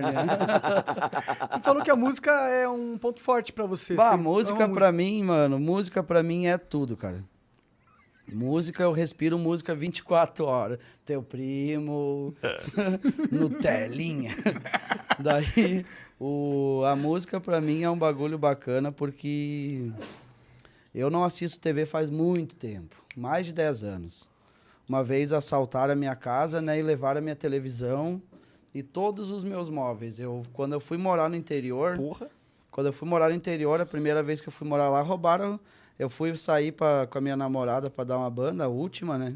Né? tu falou que a música é um ponto forte para você. Bah, você música para mim, mano, música para mim é tudo, cara. Música, eu respiro música 24 horas. Teu primo, no telinha. Daí, o, a música para mim é um bagulho bacana porque eu não assisto TV faz muito tempo mais de 10 anos. Uma vez assaltaram a minha casa né, e levaram a minha televisão e todos os meus móveis, eu quando eu fui morar no interior, Porra. quando eu fui morar no interior, a primeira vez que eu fui morar lá, roubaram. Eu fui sair pra, com a minha namorada para dar uma banda, a última, né?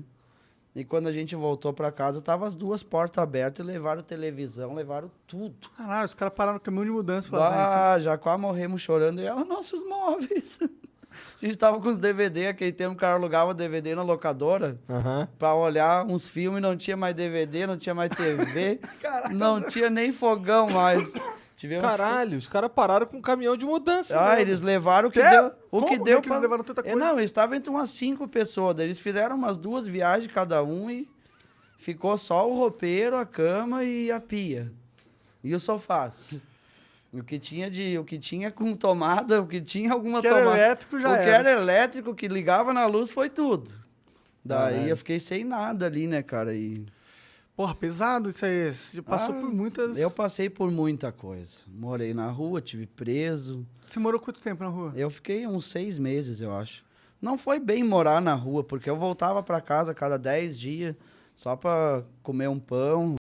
E quando a gente voltou para casa, tava as duas portas abertas e levaram televisão, levaram tudo. Caralho, os caras pararam no caminho de mudança. Ah, já quase morremos chorando. E ela, nossos móveis. a gente tava com os DVD, aquele tempo o cara alugava DVD na locadora uhum. pra olhar uns filmes, não tinha mais DVD, não tinha mais TV, não tinha nem fogão mais. Tivemos Caralho, que... os caras pararam com um caminhão de mudança. Ah, mesmo. Né? eles levaram o que é? deu. O Como? que deu é que pra... eles levaram tanta é, coisa? É, não, eles estavam entre umas cinco pessoas. Eles fizeram umas duas viagens cada um e ficou só o roupeiro, a cama e a pia. E o sofá. O que tinha de, o que tinha com tomada, o que tinha alguma que tomada. Era elétrico já o era. que era elétrico que ligava na luz foi tudo. Daí eu fiquei sem nada ali, né, cara? E Porra, pesado isso aí. Você passou ah, por muitas. Eu passei por muita coisa. Morei na rua, tive preso. Você morou quanto tempo na rua? Eu fiquei uns seis meses, eu acho. Não foi bem morar na rua, porque eu voltava para casa cada dez dias só para comer um pão.